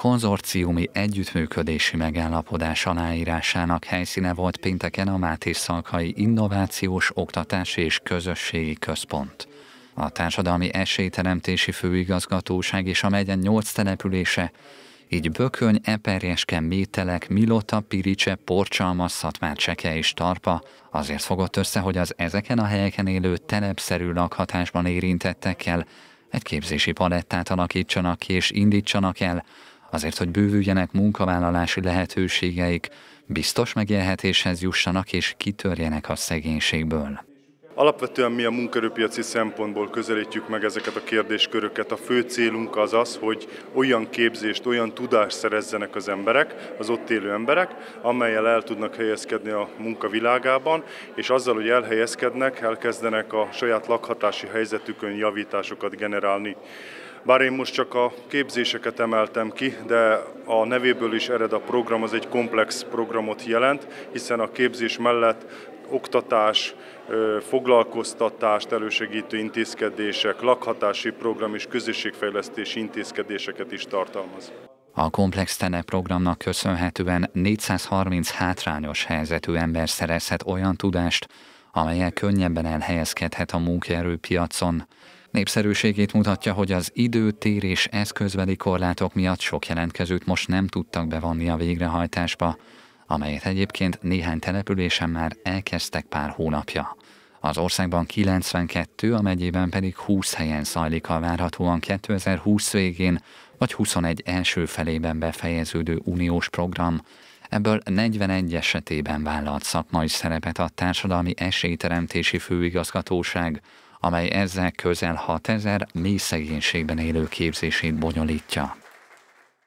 konzorciumi együttműködési megállapodás aláírásának helyszíne volt pénteken a Máté Szalkai Innovációs Oktatási és Közösségi Központ. A Társadalmi Esélyteremtési Főigazgatóság és a megyen 8 települése, így bökön, Eperjeske, Mételek, Milota, Piricse, Porcsalma, Cseke és Tarpa azért fogott össze, hogy az ezeken a helyeken élő telepszerű lakhatásban érintettekkel egy képzési palettát alakítsanak ki és indítsanak el, azért, hogy bővüljenek munkavállalási lehetőségeik, biztos megélhetéshez jussanak és kitörjenek a szegénységből. Alapvetően mi a munkerőpiaci szempontból közelítjük meg ezeket a kérdésköröket. A fő célunk az az, hogy olyan képzést, olyan tudást szerezzenek az emberek, az ott élő emberek, amelyel el tudnak helyezkedni a munkavilágában, és azzal, hogy elhelyezkednek, elkezdenek a saját lakhatási helyzetükön javításokat generálni. Bár én most csak a képzéseket emeltem ki, de a nevéből is ered a program, az egy komplex programot jelent, hiszen a képzés mellett oktatás, foglalkoztatást elősegítő intézkedések, lakhatási program és közösségfejlesztési intézkedéseket is tartalmaz. A komplex TENE programnak köszönhetően 430 hátrányos helyzetű ember szerezhet olyan tudást, amelyel könnyebben elhelyezkedhet a munkaerőpiacon. Népszerűségét mutatja, hogy az idő, tér és eszközbeli korlátok miatt sok jelentkezőt most nem tudtak bevonni a végrehajtásba amelyet egyébként néhány településen már elkezdtek pár hónapja. Az országban 92, a megyében pedig 20 helyen zajlik a várhatóan 2020 végén vagy 21 első felében befejeződő uniós program, ebből 41 esetében vállalt szakmai szerepet a Társadalmi Esélyteremtési Főigazgatóság, amely ezzel közel 6000 mély szegénységben élő képzését bonyolítja.